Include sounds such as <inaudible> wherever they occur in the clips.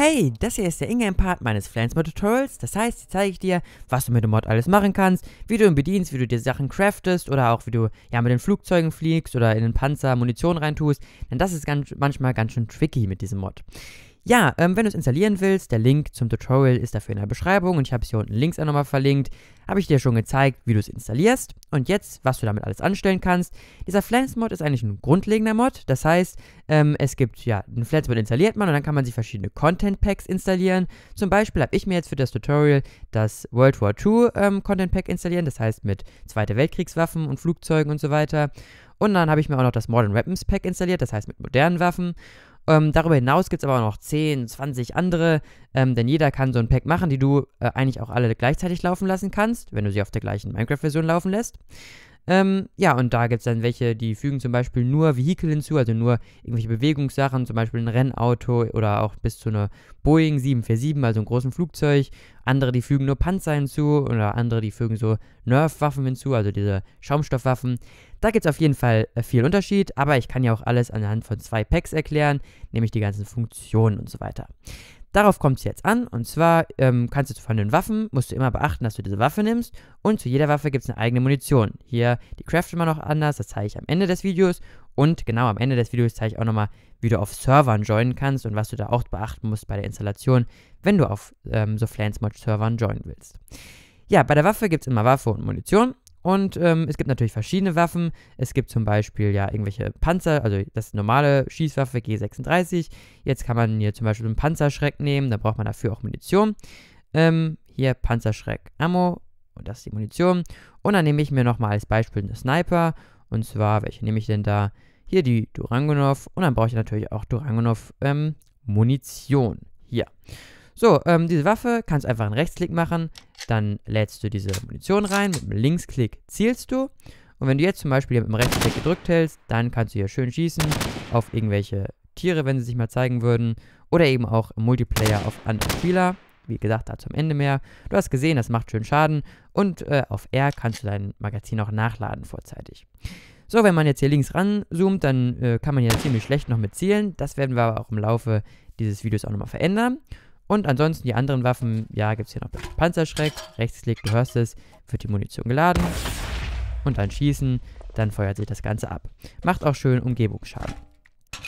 Hey, das hier ist der Ingame-Part meines Flans Mod tutorials Das heißt, hier zeige ich dir, was du mit dem Mod alles machen kannst, wie du ihn bedienst, wie du dir Sachen craftest oder auch wie du ja mit den Flugzeugen fliegst oder in den Panzer Munition reintust. Denn das ist ganz, manchmal ganz schön tricky mit diesem Mod. Ja, ähm, wenn du es installieren willst, der Link zum Tutorial ist dafür in der Beschreibung und ich habe es hier unten links auch nochmal verlinkt. Habe ich dir schon gezeigt, wie du es installierst und jetzt, was du damit alles anstellen kannst. Dieser Flats-Mod ist eigentlich ein grundlegender Mod, das heißt, ähm, es gibt, ja, einen Flats-Mod installiert man und dann kann man sich verschiedene Content-Packs installieren. Zum Beispiel habe ich mir jetzt für das Tutorial das World War II ähm, Content-Pack installieren, das heißt mit Zweite Weltkriegswaffen und Flugzeugen und so weiter. Und dann habe ich mir auch noch das Modern Weapons Pack installiert, das heißt mit modernen Waffen. Ähm, darüber hinaus gibt es aber auch noch 10, 20 andere, ähm, denn jeder kann so ein Pack machen, die du äh, eigentlich auch alle gleichzeitig laufen lassen kannst, wenn du sie auf der gleichen Minecraft-Version laufen lässt. Ähm, ja, und da gibt es dann welche, die fügen zum Beispiel nur Vehikel hinzu, also nur irgendwelche Bewegungssachen, zum Beispiel ein Rennauto oder auch bis zu einer Boeing 747, also ein großen Flugzeug. Andere, die fügen nur Panzer hinzu oder andere, die fügen so Nerf-Waffen hinzu, also diese Schaumstoffwaffen. Da gibt es auf jeden Fall äh, viel Unterschied, aber ich kann ja auch alles anhand von zwei Packs erklären, nämlich die ganzen Funktionen und so weiter. Darauf kommt es jetzt an. Und zwar ähm, kannst du von den Waffen, musst du immer beachten, dass du diese Waffe nimmst. Und zu jeder Waffe gibt es eine eigene Munition. Hier, die craft immer noch anders. Das zeige ich am Ende des Videos. Und genau am Ende des Videos zeige ich auch nochmal, wie du auf Servern joinen kannst und was du da auch beachten musst bei der Installation, wenn du auf ähm, so Flansmod-Servern joinen willst. Ja, bei der Waffe gibt es immer Waffe und Munition. Und ähm, es gibt natürlich verschiedene Waffen. Es gibt zum Beispiel ja irgendwelche Panzer, also das normale Schießwaffe G36. Jetzt kann man hier zum Beispiel einen Panzerschreck nehmen, da braucht man dafür auch Munition. Ähm, hier Panzerschreck Ammo und das ist die Munition. Und dann nehme ich mir nochmal als Beispiel eine Sniper. Und zwar, welche nehme ich denn da? Hier die Durangonov. Und dann brauche ich natürlich auch Durangonov ähm, Munition. Hier. So, ähm, diese Waffe kannst du einfach einen Rechtsklick machen, dann lädst du diese Munition rein, mit dem Linksklick zielst du. Und wenn du jetzt zum Beispiel hier mit dem Rechtsklick gedrückt hältst, dann kannst du hier schön schießen auf irgendwelche Tiere, wenn sie sich mal zeigen würden. Oder eben auch im Multiplayer auf andere Spieler. Wie gesagt, dazu am Ende mehr. Du hast gesehen, das macht schön Schaden. Und äh, auf R kannst du dein Magazin auch nachladen vorzeitig. So, wenn man jetzt hier links ranzoomt, dann äh, kann man hier ziemlich schlecht noch mit zielen. Das werden wir aber auch im Laufe dieses Videos auch nochmal verändern. Und ansonsten die anderen Waffen, ja, gibt es hier noch Panzerschreck. Rechtsklick, du hörst es, wird die Munition geladen. Und dann schießen, dann feuert sich das Ganze ab. Macht auch schön Umgebungsschaden.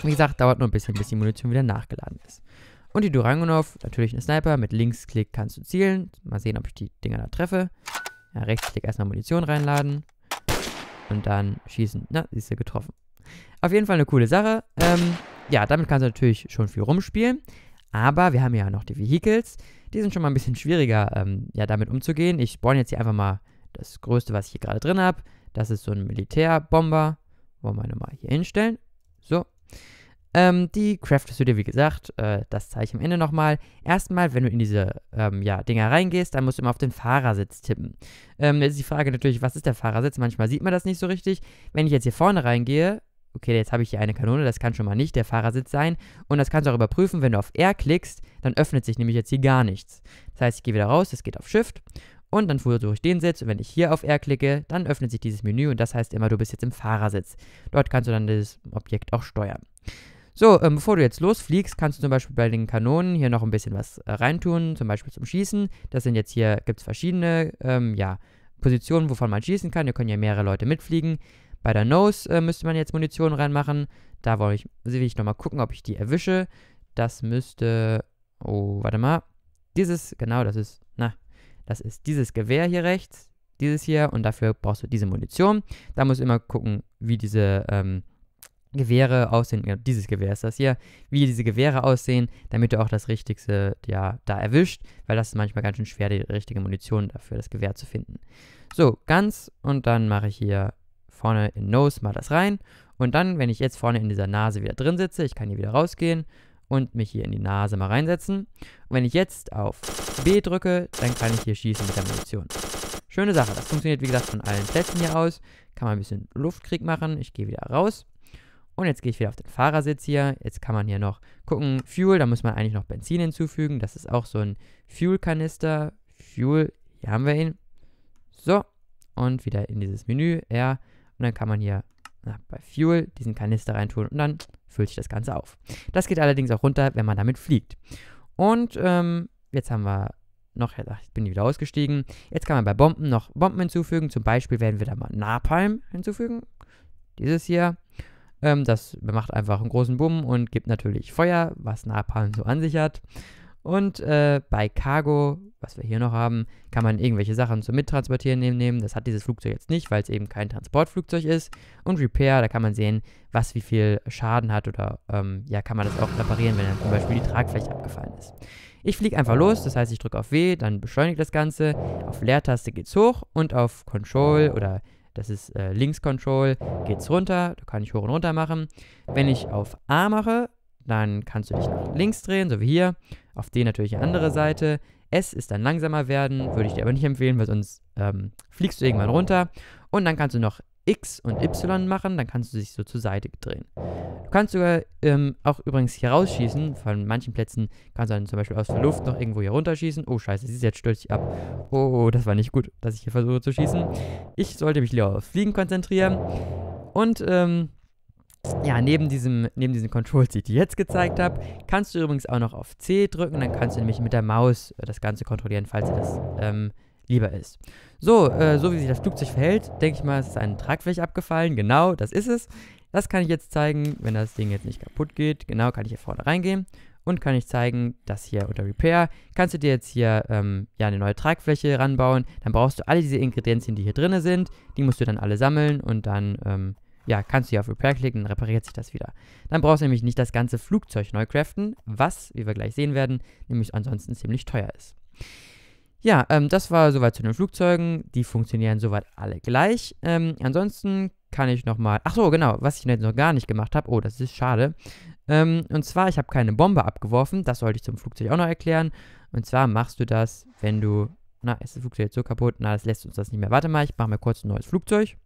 Wie gesagt, dauert nur ein bisschen, bis die Munition wieder nachgeladen ist. Und die Durangonov, natürlich ein Sniper, mit Linksklick kannst du zielen. Mal sehen, ob ich die Dinger da treffe. Ja, Rechtsklick erstmal Munition reinladen. Und dann schießen. Na, siehst du, getroffen. Auf jeden Fall eine coole Sache. Ähm, ja, damit kannst du natürlich schon viel rumspielen. Aber wir haben ja noch die Vehicles. Die sind schon mal ein bisschen schwieriger, ähm, ja, damit umzugehen. Ich spawn jetzt hier einfach mal das Größte, was ich hier gerade drin habe. Das ist so ein Militärbomber. Wollen wir nochmal hier hinstellen. So. Ähm, die craftest du dir, wie gesagt, äh, das zeige ich am Ende nochmal. Erstmal, wenn du in diese ähm, ja, Dinger reingehst, dann musst du immer auf den Fahrersitz tippen. Ähm, jetzt ist die Frage natürlich, was ist der Fahrersitz? Manchmal sieht man das nicht so richtig. Wenn ich jetzt hier vorne reingehe, okay, jetzt habe ich hier eine Kanone, das kann schon mal nicht der Fahrersitz sein. Und das kannst du auch überprüfen, wenn du auf R klickst, dann öffnet sich nämlich jetzt hier gar nichts. Das heißt, ich gehe wieder raus, es geht auf Shift und dann versuche ich den Sitz und wenn ich hier auf R klicke, dann öffnet sich dieses Menü und das heißt immer, du bist jetzt im Fahrersitz. Dort kannst du dann das Objekt auch steuern. So, ähm, bevor du jetzt losfliegst, kannst du zum Beispiel bei den Kanonen hier noch ein bisschen was äh, reintun, zum Beispiel zum Schießen. Das sind jetzt hier, gibt es verschiedene, ähm, ja, Positionen, wovon man schießen kann. Hier können ja mehrere Leute mitfliegen. Bei der Nose äh, müsste man jetzt Munition reinmachen. Da will ich, will ich nochmal gucken, ob ich die erwische. Das müsste. Oh, warte mal. Dieses, genau, das ist. Na, das ist dieses Gewehr hier rechts. Dieses hier. Und dafür brauchst du diese Munition. Da musst du immer gucken, wie diese. Ähm, Gewehre aussehen, ja, dieses Gewehr ist das hier, wie diese Gewehre aussehen, damit du auch das Richtigste ja, da erwischt, weil das ist manchmal ganz schön schwer, die richtige Munition dafür, das Gewehr zu finden. So, ganz und dann mache ich hier vorne in Nose mal das rein. Und dann, wenn ich jetzt vorne in dieser Nase wieder drin sitze, ich kann hier wieder rausgehen und mich hier in die Nase mal reinsetzen. Und wenn ich jetzt auf B drücke, dann kann ich hier schießen mit der Munition. Schöne Sache. Das funktioniert, wie gesagt, von allen Plätzen hier aus. Kann man ein bisschen Luftkrieg machen. Ich gehe wieder raus. Und jetzt gehe ich wieder auf den Fahrersitz hier. Jetzt kann man hier noch gucken, Fuel, da muss man eigentlich noch Benzin hinzufügen. Das ist auch so ein Fuel-Kanister. Fuel, hier haben wir ihn. So, und wieder in dieses Menü, R. Und dann kann man hier na, bei Fuel diesen Kanister reintun und dann füllt sich das Ganze auf. Das geht allerdings auch runter, wenn man damit fliegt. Und ähm, jetzt haben wir noch, ach, ich bin wieder ausgestiegen. Jetzt kann man bei Bomben noch Bomben hinzufügen. Zum Beispiel werden wir da mal Napalm hinzufügen. Dieses hier. Ähm, das macht einfach einen großen Bumm und gibt natürlich Feuer, was Napalm so an sich hat. Und äh, bei Cargo, was wir hier noch haben, kann man irgendwelche Sachen zum Mittransportieren nehmen. Das hat dieses Flugzeug jetzt nicht, weil es eben kein Transportflugzeug ist. Und Repair, da kann man sehen, was wie viel Schaden hat oder ähm, ja, kann man das auch reparieren, wenn dann zum Beispiel die Tragfläche abgefallen ist. Ich fliege einfach los, das heißt, ich drücke auf W, dann beschleunigt das Ganze. Auf Leertaste geht es hoch und auf Control oder das ist äh, Links Control, geht es runter. Da kann ich hoch und runter machen. Wenn ich auf A mache, dann kannst du dich nach links drehen, so wie hier. Auf D natürlich die andere Seite. S ist dann langsamer werden, würde ich dir aber nicht empfehlen, weil sonst ähm, fliegst du irgendwann runter. Und dann kannst du noch X und Y machen, dann kannst du dich so zur Seite drehen. Du kannst sogar ähm, auch übrigens hier rausschießen. Von manchen Plätzen kannst du dann zum Beispiel aus der Luft noch irgendwo hier runterschießen. Oh, scheiße, sie ist jetzt stürzt ab. Oh, das war nicht gut, dass ich hier versuche zu schießen. Ich sollte mich lieber auf Fliegen konzentrieren. Und ähm, ja, neben diesem, neben diesem Controls, die ich dir jetzt gezeigt habe, kannst du übrigens auch noch auf C drücken. Dann kannst du nämlich mit der Maus äh, das Ganze kontrollieren, falls dir das ähm, lieber ist. So, äh, so wie sich das Flugzeug verhält, denke ich mal, es ist eine Tragfläche abgefallen. Genau, das ist es. Das kann ich jetzt zeigen, wenn das Ding jetzt nicht kaputt geht. Genau, kann ich hier vorne reingehen und kann ich zeigen, dass hier unter Repair kannst du dir jetzt hier ähm, ja, eine neue Tragfläche ranbauen. Dann brauchst du alle diese Ingredienzien, die hier drin sind. Die musst du dann alle sammeln und dann... Ähm, ja, kannst du hier auf Repair klicken, dann repariert sich das wieder. Dann brauchst du nämlich nicht das ganze Flugzeug neu craften, was, wie wir gleich sehen werden, nämlich ansonsten ziemlich teuer ist. Ja, ähm, das war soweit zu den Flugzeugen. Die funktionieren soweit alle gleich. Ähm, ansonsten kann ich nochmal. Ach so, genau, was ich noch gar nicht gemacht habe. Oh, das ist schade. Ähm, und zwar, ich habe keine Bombe abgeworfen. Das sollte ich zum Flugzeug auch noch erklären. Und zwar machst du das, wenn du. Na, ist das Flugzeug jetzt so kaputt? Na, das lässt uns das nicht mehr. Warte mal, ich mache mir kurz ein neues Flugzeug.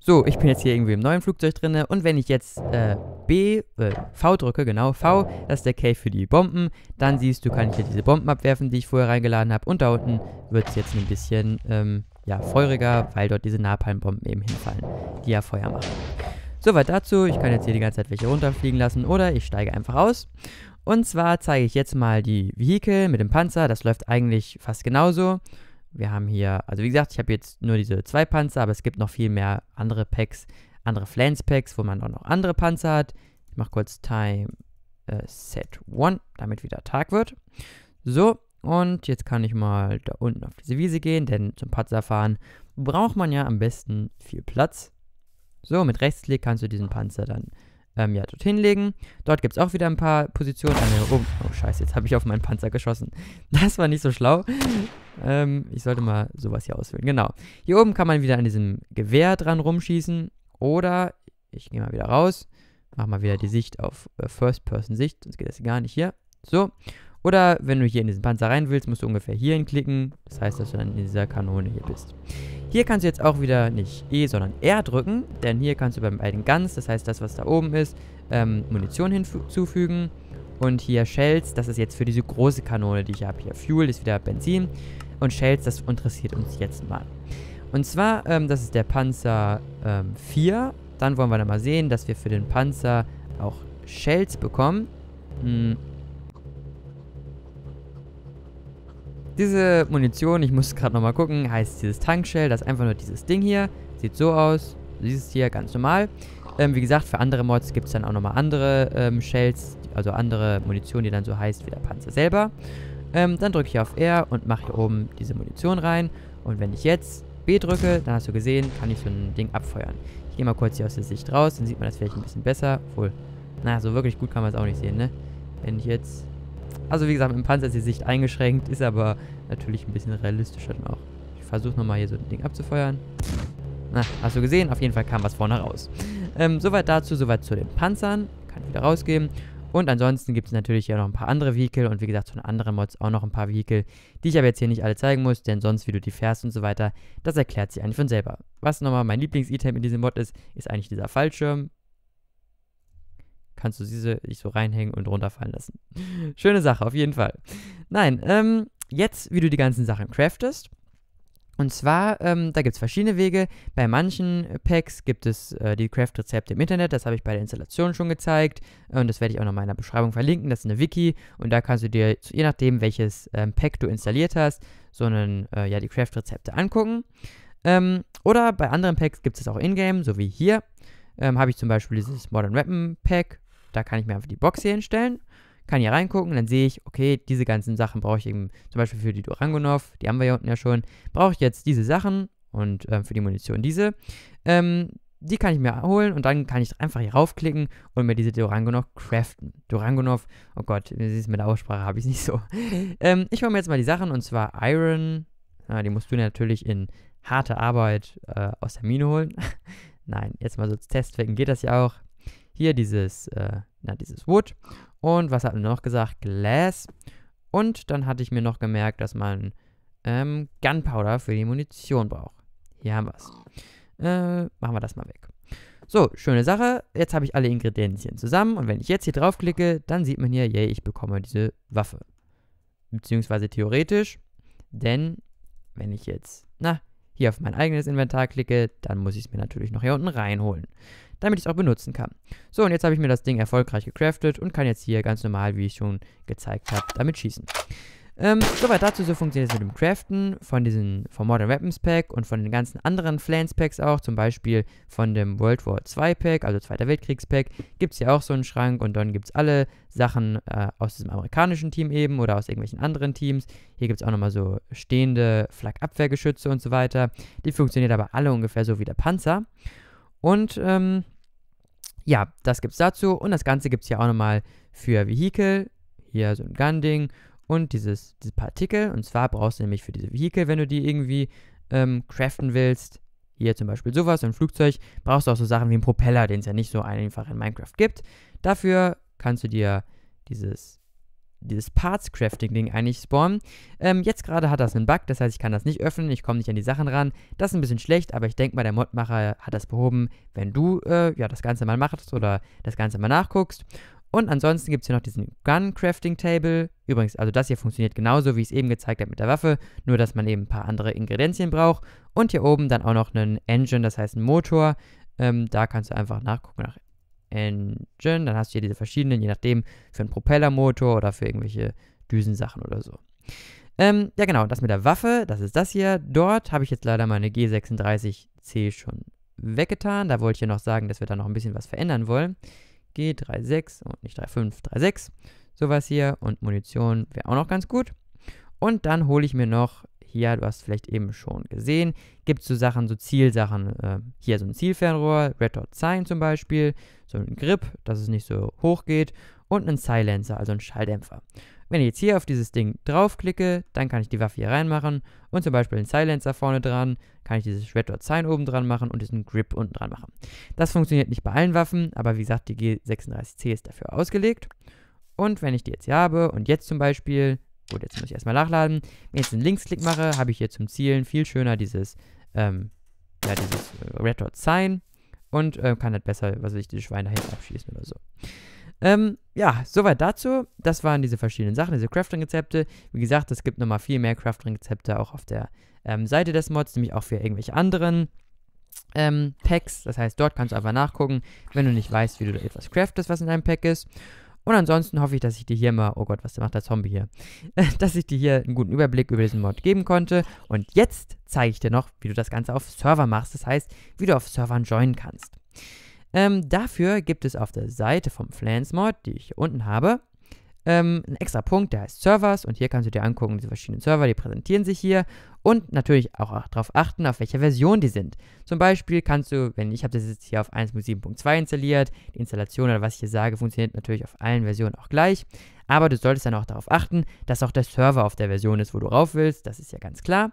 So, ich bin jetzt hier irgendwie im neuen Flugzeug drinne und wenn ich jetzt äh, B, äh, V drücke, genau, V, das ist der Cave für die Bomben, dann siehst du, kann ich hier diese Bomben abwerfen, die ich vorher reingeladen habe und da unten wird es jetzt ein bisschen, ähm, ja, feuriger, weil dort diese Napalmbomben eben hinfallen, die ja Feuer machen. Soweit dazu, ich kann jetzt hier die ganze Zeit welche runterfliegen lassen oder ich steige einfach aus. Und zwar zeige ich jetzt mal die Vehikel mit dem Panzer, das läuft eigentlich fast genauso. Wir haben hier, also wie gesagt, ich habe jetzt nur diese zwei Panzer, aber es gibt noch viel mehr andere Packs, andere Flans Packs, wo man auch noch andere Panzer hat. Ich mache kurz Time äh, Set 1, damit wieder Tag wird. So, und jetzt kann ich mal da unten auf diese Wiese gehen, denn zum Panzerfahren braucht man ja am besten viel Platz. So, mit Rechtsklick kannst du diesen Panzer dann ähm, ja, dort hinlegen. Dort gibt es auch wieder ein paar Positionen. Ah, oh, oh scheiße, jetzt habe ich auf meinen Panzer geschossen. <laughs> Das war nicht so schlau. Ähm, ich sollte mal sowas hier auswählen. Genau. Hier oben kann man wieder an diesem Gewehr dran rumschießen. Oder, ich gehe mal wieder raus. Mach mal wieder die Sicht auf äh, First-Person-Sicht, sonst geht das gar nicht hier. So. Oder wenn du hier in diesen Panzer rein willst, musst du ungefähr hierhin klicken. Das heißt, dass du dann in dieser Kanone hier bist. Hier kannst du jetzt auch wieder nicht E, sondern R drücken, denn hier kannst du beim alten Guns, das heißt das, was da oben ist, ähm, Munition hinzufügen. Und hier Shells, das ist jetzt für diese große Kanone, die ich habe. Hier Fuel ist wieder Benzin. Und Shells, das interessiert uns jetzt mal. Und zwar, ähm, das ist der Panzer ähm, 4. Dann wollen wir dann mal sehen, dass wir für den Panzer auch Shells bekommen. Hm, Diese Munition, ich muss gerade nochmal gucken, heißt dieses Tankshell. Das ist einfach nur dieses Ding hier. Sieht so aus. Dieses hier ganz normal. Ähm, wie gesagt, für andere Mods gibt es dann auch nochmal andere ähm, Shells, also andere Munition, die dann so heißt wie der Panzer selber. Ähm, dann drücke ich auf R und mache hier oben diese Munition rein. Und wenn ich jetzt B drücke, dann hast du gesehen, kann ich so ein Ding abfeuern. Ich gehe mal kurz hier aus der Sicht raus, dann sieht man das vielleicht ein bisschen besser. Obwohl, naja, so wirklich gut kann man es auch nicht sehen, ne? Wenn ich jetzt also wie gesagt, im Panzer ist die Sicht eingeschränkt, ist aber natürlich ein bisschen realistischer dann auch. Ich versuche nochmal hier so ein Ding abzufeuern. Na, hast du gesehen? Auf jeden Fall kam was vorne raus. Ähm, soweit dazu, soweit zu den Panzern. Kann ich wieder rausgeben. Und ansonsten gibt es natürlich ja noch ein paar andere Vehikel und wie gesagt von anderen Mods auch noch ein paar Vehikel, die ich aber jetzt hier nicht alle zeigen muss, denn sonst wie du die fährst und so weiter, das erklärt sich eigentlich von selber. Was nochmal mein Lieblings-Item in diesem Mod ist, ist eigentlich dieser Fallschirm kannst du diese dich so reinhängen und runterfallen lassen. <laughs> Schöne Sache, auf jeden Fall. Nein, ähm, jetzt, wie du die ganzen Sachen craftest. Und zwar, ähm, da gibt es verschiedene Wege. Bei manchen Packs gibt es äh, die Craft-Rezepte im Internet. Das habe ich bei der Installation schon gezeigt. Und das werde ich auch noch mal in der Beschreibung verlinken. Das ist eine Wiki. Und da kannst du dir, je nachdem, welches ähm, Pack du installiert hast, so einen, äh, ja, die Craft-Rezepte angucken. Ähm, oder bei anderen Packs gibt es auch in-game, so wie hier. Ähm, habe ich zum Beispiel dieses Modern Weapon Pack da kann ich mir einfach die Box hier hinstellen, kann hier reingucken, dann sehe ich, okay, diese ganzen Sachen brauche ich eben, zum Beispiel für die Durangonov, die haben wir hier unten ja schon, brauche ich jetzt diese Sachen und ähm, für die Munition diese. Ähm, die kann ich mir holen und dann kann ich einfach hier raufklicken und mir diese Durangonov craften. Durangonov, oh Gott, siehst mit der Aussprache habe ich es nicht so. <laughs> ähm, ich hole mir jetzt mal die Sachen und zwar Iron. Ah, die musst du natürlich in harte Arbeit äh, aus der Mine holen. <laughs> Nein, jetzt mal so zu Testzwecken geht das ja auch. Hier dieses, äh, na, dieses Wood. Und was hat man noch gesagt? Glass. Und dann hatte ich mir noch gemerkt, dass man ähm, Gunpowder für die Munition braucht. Hier haben wir es. Äh, machen wir das mal weg. So, schöne Sache. Jetzt habe ich alle Ingredienzien zusammen. Und wenn ich jetzt hier draufklicke, dann sieht man hier, yay, ich bekomme diese Waffe. Beziehungsweise theoretisch, denn wenn ich jetzt, na, hier auf mein eigenes Inventar klicke, dann muss ich es mir natürlich noch hier unten reinholen damit ich es auch benutzen kann. So, und jetzt habe ich mir das Ding erfolgreich gecraftet und kann jetzt hier ganz normal, wie ich schon gezeigt habe, damit schießen. Ähm, soweit dazu, so funktioniert es mit dem Craften von diesen, vom Modern Weapons Pack und von den ganzen anderen Flans Packs auch, zum Beispiel von dem World War 2 Pack, also Zweiter Weltkriegs Pack, gibt es hier auch so einen Schrank und dann gibt es alle Sachen äh, aus diesem amerikanischen Team eben oder aus irgendwelchen anderen Teams. Hier gibt es auch nochmal so stehende Flak-Abwehrgeschütze und so weiter. Die funktionieren aber alle ungefähr so wie der Panzer. Und ähm, ja, das gibt's dazu. Und das Ganze gibt es hier auch nochmal für Vehikel. Hier so ein Gun-Ding und dieses, diese Partikel. Und zwar brauchst du nämlich für diese Vehikel, wenn du die irgendwie ähm, craften willst, hier zum Beispiel sowas, ein Flugzeug, brauchst du auch so Sachen wie einen Propeller, den es ja nicht so einfach in Minecraft gibt. Dafür kannst du dir dieses dieses Parts-Crafting-Ding eigentlich spawnen. Ähm, jetzt gerade hat das einen Bug, das heißt, ich kann das nicht öffnen, ich komme nicht an die Sachen ran. Das ist ein bisschen schlecht, aber ich denke mal, der Modmacher hat das behoben, wenn du äh, ja, das Ganze mal machst oder das Ganze mal nachguckst. Und ansonsten gibt es hier noch diesen Gun Crafting Table. Übrigens, also das hier funktioniert genauso, wie ich es eben gezeigt habe mit der Waffe, nur dass man eben ein paar andere Ingredienzien braucht. Und hier oben dann auch noch einen Engine, das heißt einen Motor. Ähm, da kannst du einfach nachgucken nach Engine, dann hast du hier diese verschiedenen, je nachdem, für einen Propellermotor oder für irgendwelche Düsensachen oder so. Ähm, ja genau, das mit der Waffe, das ist das hier. Dort habe ich jetzt leider meine G36C schon weggetan. Da wollte ich ja noch sagen, dass wir da noch ein bisschen was verändern wollen. G36 und nicht 35, 36. Sowas hier und Munition wäre auch noch ganz gut. Und dann hole ich mir noch hier, du hast vielleicht eben schon gesehen, gibt es so Sachen, so Zielsachen, äh, hier so ein Zielfernrohr, Red Dot Sign zum Beispiel, so ein Grip, dass es nicht so hoch geht und einen Silencer, also einen Schalldämpfer. Wenn ich jetzt hier auf dieses Ding draufklicke, dann kann ich die Waffe hier reinmachen und zum Beispiel einen Silencer vorne dran, kann ich dieses Red Dot Sign oben dran machen und diesen Grip unten dran machen. Das funktioniert nicht bei allen Waffen, aber wie gesagt, die G36C ist dafür ausgelegt. Und wenn ich die jetzt hier habe und jetzt zum Beispiel Gut, jetzt muss ich erstmal nachladen. Wenn ich jetzt einen Linksklick mache, habe ich hier zum Zielen viel schöner dieses, ähm, ja, dieses äh, Red Dot Sign und äh, kann halt besser, was weiß ich, die Schweine hinten abschießen oder so. Ähm, ja, soweit dazu. Das waren diese verschiedenen Sachen, diese Crafting-Rezepte. Wie gesagt, es gibt nochmal viel mehr Crafting-Rezepte auch auf der ähm, Seite des Mods, nämlich auch für irgendwelche anderen ähm, Packs. Das heißt, dort kannst du einfach nachgucken, wenn du nicht weißt, wie du etwas craftest, was in deinem Pack ist. Und ansonsten hoffe ich, dass ich dir hier mal, oh Gott, was macht der Zombie hier? <laughs> dass ich dir hier einen guten Überblick über diesen Mod geben konnte. Und jetzt zeige ich dir noch, wie du das Ganze auf Server machst. Das heißt, wie du auf Servern joinen kannst. Ähm, dafür gibt es auf der Seite vom Flans Mod, die ich hier unten habe, ähm, einen extra Punkt, der heißt Servers und hier kannst du dir angucken, diese verschiedenen Server, die präsentieren sich hier und natürlich auch darauf achten, auf welcher Version die sind. Zum Beispiel kannst du, wenn ich habe das jetzt hier auf 1.7.2 installiert, die Installation oder was ich hier sage, funktioniert natürlich auf allen Versionen auch gleich, aber du solltest dann auch darauf achten, dass auch der Server auf der Version ist, wo du rauf willst, das ist ja ganz klar.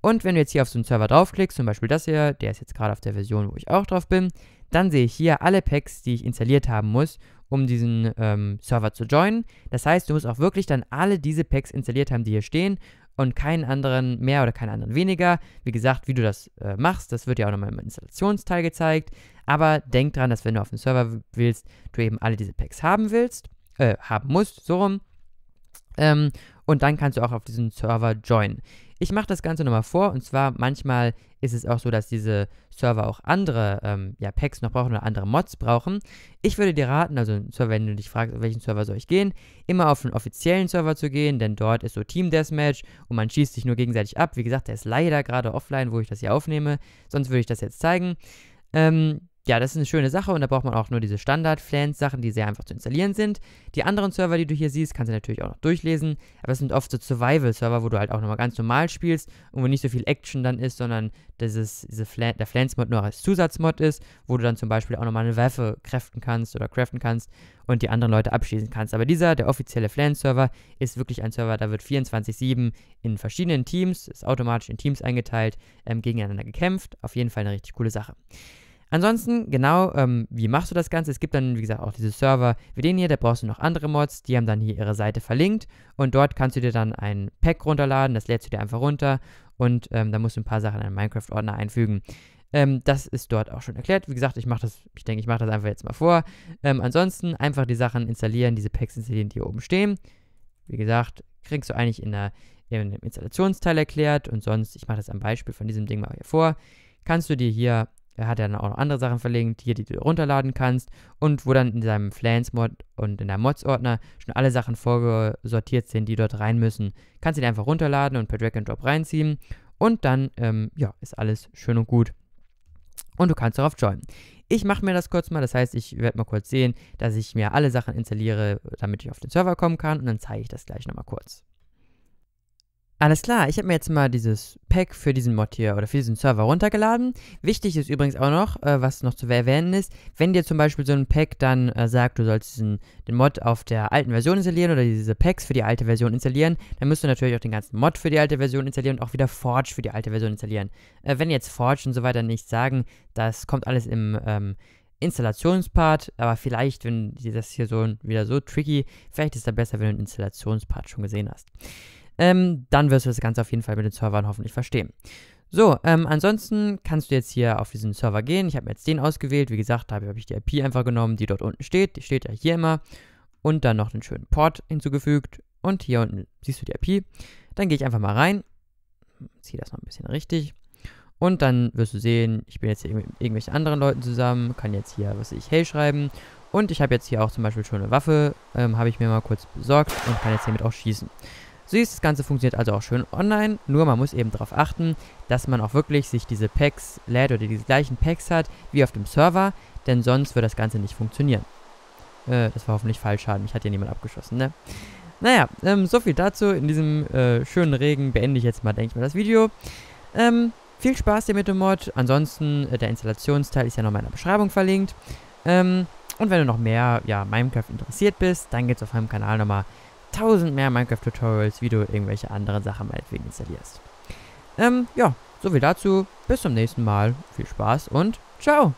Und wenn du jetzt hier auf so einen Server draufklickst, zum Beispiel das hier, der ist jetzt gerade auf der Version, wo ich auch drauf bin, dann sehe ich hier alle Packs, die ich installiert haben muss um diesen ähm, Server zu joinen. Das heißt, du musst auch wirklich dann alle diese Packs installiert haben, die hier stehen und keinen anderen mehr oder keinen anderen weniger. Wie gesagt, wie du das äh, machst, das wird ja auch nochmal im Installationsteil gezeigt. Aber denk dran, dass wenn du auf den Server willst, du eben alle diese Packs haben willst, äh, haben musst, so rum. Ähm, und dann kannst du auch auf diesen Server joinen. Ich mache das Ganze nochmal vor und zwar manchmal ist es auch so, dass diese Server auch andere ähm, ja, Packs noch brauchen oder andere Mods brauchen. Ich würde dir raten, also wenn du dich fragst, auf welchen Server soll ich gehen, immer auf einen offiziellen Server zu gehen, denn dort ist so Team Deathmatch und man schießt sich nur gegenseitig ab. Wie gesagt, der ist leider gerade offline, wo ich das hier aufnehme, sonst würde ich das jetzt zeigen. Ähm, ja, das ist eine schöne Sache und da braucht man auch nur diese Standard-Flans-Sachen, die sehr einfach zu installieren sind. Die anderen Server, die du hier siehst, kannst du natürlich auch noch durchlesen, aber es sind oft so Survival-Server, wo du halt auch nochmal ganz normal spielst und wo nicht so viel Action dann ist, sondern dieses, diese Flan der Flans-Mod nur als Zusatzmod ist, wo du dann zum Beispiel auch nochmal eine Waffe kräften kannst oder craften kannst und die anderen Leute abschießen kannst. Aber dieser, der offizielle Flans-Server, ist wirklich ein Server, da wird 24-7 in verschiedenen Teams, ist automatisch in Teams eingeteilt, ähm, gegeneinander gekämpft. Auf jeden Fall eine richtig coole Sache. Ansonsten, genau, ähm, wie machst du das Ganze? Es gibt dann, wie gesagt, auch diese Server wie den hier, da brauchst du noch andere Mods, die haben dann hier ihre Seite verlinkt und dort kannst du dir dann ein Pack runterladen, das lädst du dir einfach runter und ähm, da musst du ein paar Sachen in einen Minecraft-Ordner einfügen. Ähm, das ist dort auch schon erklärt. Wie gesagt, ich mache das, ich denke, ich mache das einfach jetzt mal vor. Ähm, ansonsten einfach die Sachen installieren, diese Packs installieren, die hier oben stehen. Wie gesagt, kriegst du eigentlich in, der, in dem Installationsteil erklärt und sonst, ich mache das am Beispiel von diesem Ding mal hier vor, kannst du dir hier er hat ja dann auch noch andere Sachen verlinkt, hier, die du runterladen kannst und wo dann in seinem Flans-Mod und in deinem Mods-Ordner schon alle Sachen vorgesortiert sind, die dort rein müssen. Kannst du die einfach runterladen und per Drag-and-Drop reinziehen und dann, ähm, ja, ist alles schön und gut. Und du kannst darauf joinen. Ich mache mir das kurz mal, das heißt, ich werde mal kurz sehen, dass ich mir alle Sachen installiere, damit ich auf den Server kommen kann und dann zeige ich das gleich nochmal kurz. Alles klar, ich habe mir jetzt mal dieses Pack für diesen Mod hier oder für diesen Server runtergeladen. Wichtig ist übrigens auch noch, äh, was noch zu erwähnen ist, wenn dir zum Beispiel so ein Pack dann äh, sagt, du sollst diesen, den Mod auf der alten Version installieren oder diese Packs für die alte Version installieren, dann müsst du natürlich auch den ganzen Mod für die alte Version installieren und auch wieder Forge für die alte Version installieren. Äh, wenn jetzt Forge und so weiter nichts sagen, das kommt alles im... Ähm, Installationspart, aber vielleicht, wenn das hier so wieder so tricky, vielleicht ist da besser, wenn du den Installationspart schon gesehen hast ähm, dann wirst du das Ganze auf jeden Fall mit den Servern hoffentlich verstehen. So, ähm, ansonsten kannst du jetzt hier auf diesen Server gehen. Ich habe mir jetzt den ausgewählt. Wie gesagt, da habe ich die IP einfach genommen, die dort unten steht. Die steht ja hier immer. Und dann noch einen schönen Port hinzugefügt. Und hier unten siehst du die IP. Dann gehe ich einfach mal rein. Ziehe das noch ein bisschen richtig. Und dann wirst du sehen, ich bin jetzt hier mit irgendwelchen anderen Leuten zusammen, kann jetzt hier, was weiß ich, hey schreiben. Und ich habe jetzt hier auch zum Beispiel schon eine Waffe, ähm, habe ich mir mal kurz besorgt und kann jetzt hiermit auch schießen. Süß, das Ganze funktioniert also auch schön online, nur man muss eben darauf achten, dass man auch wirklich sich diese Packs lädt oder die gleichen Packs hat wie auf dem Server, denn sonst wird das Ganze nicht funktionieren. Äh, das war hoffentlich Fallschaden, mich hat ja niemand abgeschossen, ne? Naja, ähm, so viel dazu. In diesem äh, schönen Regen beende ich jetzt mal, denke ich mal, das Video. Ähm, viel Spaß dir mit dem Mod. Ansonsten, äh, der Installationsteil ist ja noch in meiner Beschreibung verlinkt. Ähm, und wenn du noch mehr, ja, Minecraft interessiert bist, dann geht's auf meinem Kanal nochmal tausend mehr Minecraft-Tutorials, wie du irgendwelche anderen Sachen meinetwegen installierst. Ähm, ja, soviel dazu. Bis zum nächsten Mal. Viel Spaß und ciao!